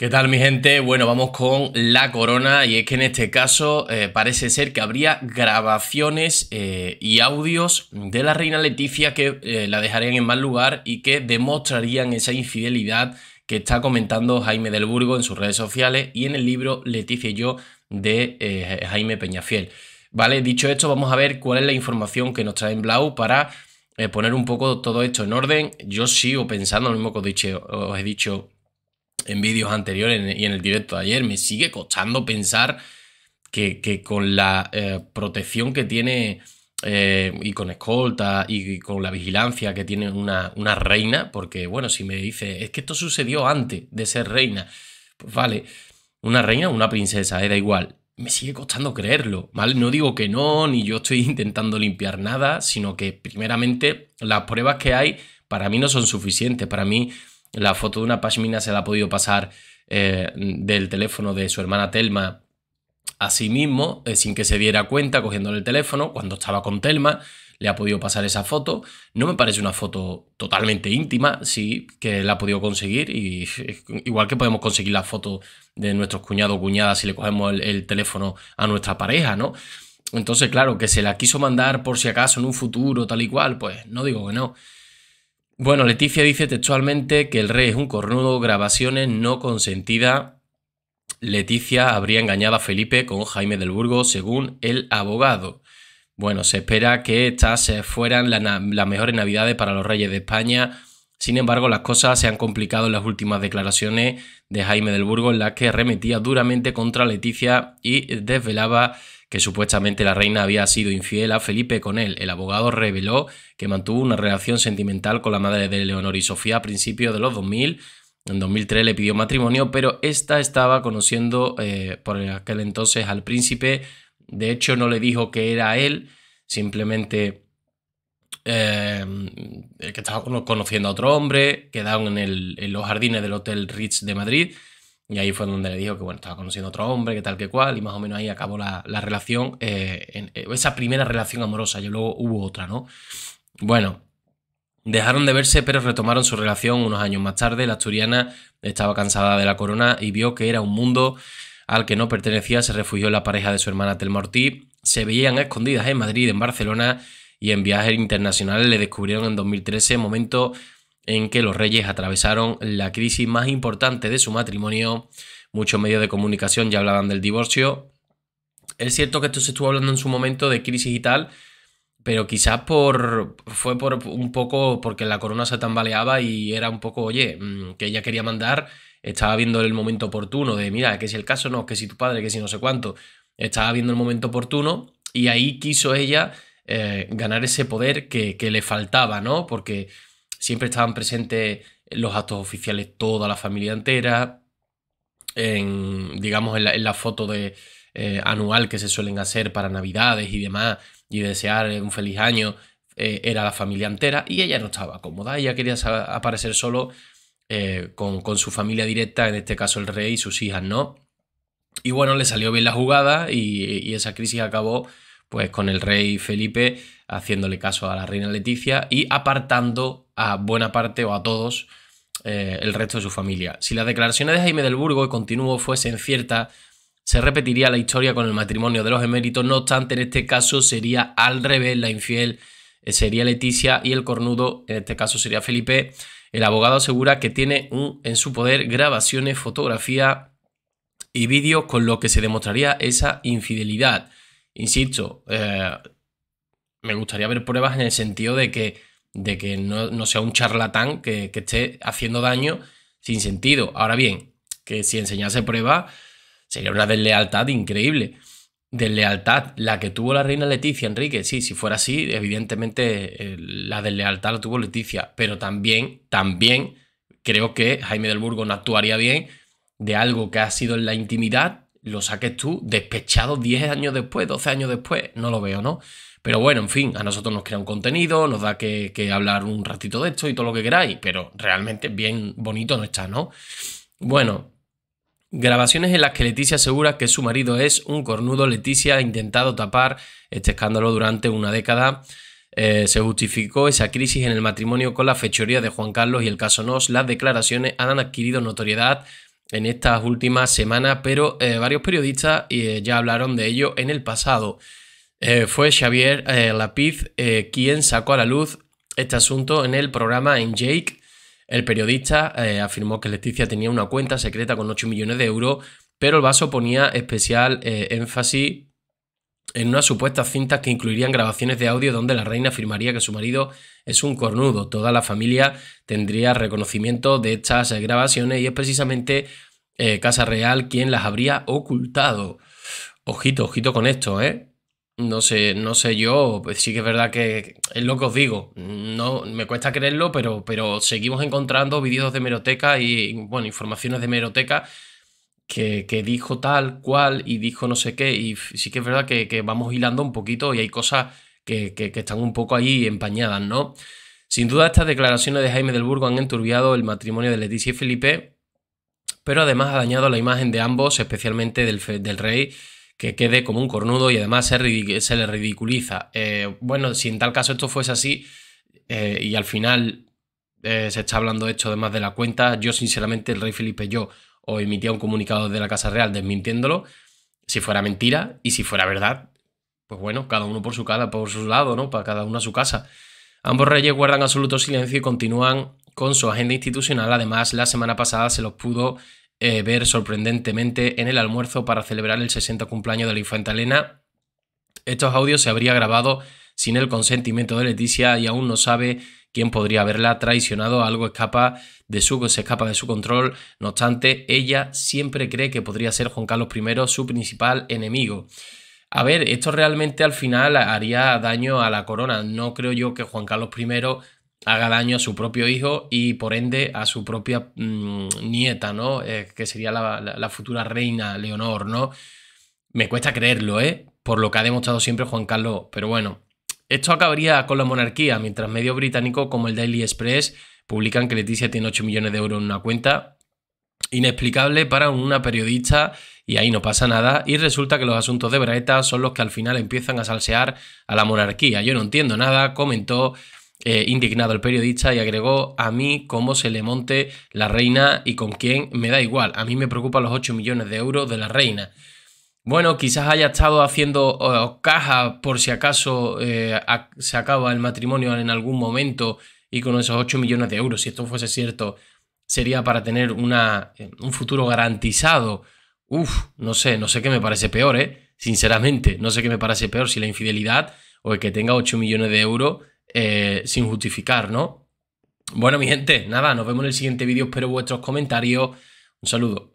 ¿Qué tal mi gente? Bueno, vamos con la corona y es que en este caso eh, parece ser que habría grabaciones eh, y audios de la reina Leticia que eh, la dejarían en mal lugar y que demostrarían esa infidelidad que está comentando Jaime del Burgo en sus redes sociales y en el libro Leticia y yo de Jaime Peñafiel. Vale, dicho esto, vamos a ver cuál es la información que nos trae en Blau para poner un poco todo esto en orden. Yo sigo pensando lo mismo que os he dicho en vídeos anteriores y en el directo de ayer, me sigue costando pensar que, con la eh, protección que tiene eh, y con escolta y, con la vigilancia que tiene una, reina, porque bueno, si me dice, es que esto sucedió antes de ser reina, pues vale, una reina o una princesa, era eh, igual. Me sigue costando creerlo, ¿vale? No digo que no, ni yo estoy intentando limpiar nada, sino que primeramente las pruebas que hay para mí no son suficientes. Para mí la foto de una pashmina se la ha podido pasar eh, del teléfono de su hermana Telma a sí mismo, eh, sin que se diera cuenta, cogiéndole el teléfono, cuando estaba con Telma, le ha podido pasar esa foto. No me parece una foto totalmente íntima, sí que la ha podido conseguir, y igual que podemos conseguir la foto de nuestros cuñados o cuñadas si le cogemos el teléfono a nuestra pareja, ¿no? Entonces, claro, que se la quiso mandar por si acaso en un futuro, tal y cual, pues no digo que no. Bueno, Leticia dice textualmente que el rey es un cornudo, grabaciones no consentidas. Leticia habría engañado a Felipe con Jaime del Burgo, según el abogado. Bueno, se espera que estas fueran las, mejores navidades para los reyes de España. Sin embargo, las cosas se han complicado en las últimas declaraciones de Jaime del Burgo, en las que remetía duramente contra Leticia y desvelaba que supuestamente la reina había sido infiel a Felipe con él. El abogado reveló que mantuvo una relación sentimental con la madre de Leonor y Sofía a principios de los 2000. En 2003 le pidió matrimonio, pero esta estaba conociendo eh, por aquel entonces al príncipe. De hecho, no le dijo que era él, simplemente eh, que estaba conociendo a otro hombre. Quedaron en, el, en los jardines del Hotel Ritz de Madrid y ahí fue donde le dijo que, bueno, estaba conociendo a otro hombre, que tal, que cual, y más o menos ahí acabó la, relación, eh, eh, esa primera relación amorosa, y luego hubo otra, ¿no? Bueno, Dejaron de verse, pero retomaron su relación unos años más tarde. La asturiana estaba cansada de la corona y vio que era un mundo al que no pertenecía. Se refugió en la pareja de su hermana Telmortí. Se veían escondidas en Madrid, en Barcelona y en viajes internacionales. Le descubrieron en 2013, momento en que los reyes atravesaron la crisis más importante de su matrimonio. Muchos medios de comunicación ya hablaban del divorcio. Es cierto que esto se estuvo hablando en su momento de crisis y tal, pero quizás por fue por un poco porque la corona se tambaleaba y era un poco, oye, mm, que ella quería mandar, estaba viendo el momento oportuno de, mira, que si el caso no, que si tu padre, que si no sé cuánto, estaba viendo el momento oportuno y ahí quiso ella eh, ganar ese poder que, que le faltaba, ¿no? Porque Siempre estaban presentes los actos oficiales toda la familia entera, en, digamos, en la, foto de, eh, anual que se suelen hacer para Navidades y demás, y desear un feliz año, eh, era la familia entera, y ella no estaba cómoda, ella quería aparecer solo eh, con, su familia directa, en este caso el rey y sus hijas, ¿no? Y bueno, le salió bien la jugada y, y esa crisis acabó pues con el rey Felipe haciéndole caso a la reina Leticia y apartando a buena parte o a todos eh, el resto de su familia. Si las declaraciones de Jaime del Burgo, y Continuo fuesen ciertas, se repetiría la historia con el matrimonio de los eméritos, no obstante, en este caso sería al revés, la infiel eh, sería Leticia y el cornudo, en este caso sería Felipe. El abogado asegura que tiene en su poder grabaciones, fotografía y vídeos con lo que se demostraría esa infidelidad. Insisto, eh, me gustaría ver pruebas en el sentido de que, de que no, sea un charlatán que, esté haciendo daño sin sentido. Ahora bien, que si enseñase pruebas sería una deslealtad increíble. Deslealtad, la que tuvo la reina Leticia, Enrique. Sí, si fuera así, evidentemente la eh, la deslealtad la tuvo Leticia, pero también, también creo que Jaime del Burgo no actuaría bien de algo que ha sido en la intimidad, lo saques tú despechado 10 años después, 12 años después, no lo veo, ¿no? Pero bueno, en fin, a nosotros nos crea un contenido, nos da que, hablar un ratito de esto y todo lo que queráis, pero realmente bien bonito no está, ¿no? Bueno, Grabaciones en las que Leticia asegura que su marido es un cornudo. Leticia ha intentado tapar este escándalo durante una década. Eh, se justificó esa crisis en el matrimonio con la fechoría de Juan Carlos y el caso Nos. Las declaraciones han adquirido notoriedad en estas últimas semanas, pero eh, varios periodistas eh, ya hablaron de ello en el pasado. Eh, fue Xavier Lapiz quien sacó a la luz este asunto en el programa en Jake. El periodista afirmó que Leticia tenía una cuenta secreta con 8 millones de euros, pero el vaso ponía especial énfasis en unas supuestas cintas que incluirían grabaciones de audio donde la reina afirmaría que su marido es un cornudo. Toda la familia tendría reconocimiento de estas eh, grabaciones y es precisamente eh, Casa Real quien las habría ocultado. Ojito, ojito con esto, ¿eh? No sé, no sé yo, pues sí que es verdad que es lo que os digo, no me cuesta creerlo, pero, pero seguimos encontrando vídeos de meroteca y, bueno, informaciones de meroteca que, dijo tal, cual, y dijo no sé qué, y sí que es verdad que, vamos hilando un poquito y hay cosas que, están un poco ahí empañadas, ¿no? Sin duda estas declaraciones de Jaime del Burgo han enturbiado el matrimonio de Leticia y Felipe, pero además ha dañado la imagen de ambos, especialmente del, rey, que quede como un cornudo y además se, le ridiculiza. Eh, bueno, si en tal caso esto fuese así eh, y al final eh, se está hablando esto además de la cuenta, yo sinceramente el rey Felipe, yo o emitía un comunicado de la Casa Real desmintiéndolo, si fuera mentira y si fuera verdad, pues bueno, cada uno por su casa, por su lado, ¿no? Para cada uno a su casa. Ambos reyes guardan absoluto silencio y continúan con su agenda institucional. Además, la semana pasada se los pudo eh, ver sorprendentemente en el almuerzo para celebrar el 60 cumpleaños de la infanta Elena. Estos audios se habría grabado sin el consentimiento de Leticia y aún no sabe ¿Quién podría haberla traicionado, algo escapa de su, se escapa de su control. No obstante, ella siempre cree que podría ser Juan Carlos I su principal enemigo. A ver, esto realmente al final haría daño a la corona. No creo yo que Juan Carlos I haga daño a su propio hijo y por ende a su propia mm, nieta, ¿no? Eh, que sería la, la, futura reina Leonor, ¿no? Me cuesta creerlo, ¿eh? Por lo que ha demostrado siempre Juan Carlos, pero bueno. Esto acabaría con la monarquía, mientras medios británicos como el Daily Express publican que Leticia tiene 8 millones de euros en una cuenta inexplicable para una periodista y ahí no pasa nada y resulta que los asuntos de Braeta son los que al final empiezan a salsear a la monarquía. Yo no entiendo nada, comentó eh, indignado el periodista y agregó a mí cómo se le monte la reina y con quién me da igual, a mí me preocupan los 8 millones de euros de la reina. Bueno, quizás haya estado haciendo caja por si acaso eh, se acaba el matrimonio en algún momento y con esos 8 millones de euros, si esto fuese cierto, sería para tener una, eh, un futuro garantizado. Uf, no sé, no sé qué me parece peor, ¿eh? Sinceramente, no sé qué me parece peor, si la infidelidad o el que tenga 8 millones de euros eh, sin justificar, ¿no? Bueno, mi gente, nada, nos vemos en el siguiente vídeo, espero vuestros comentarios. Un saludo.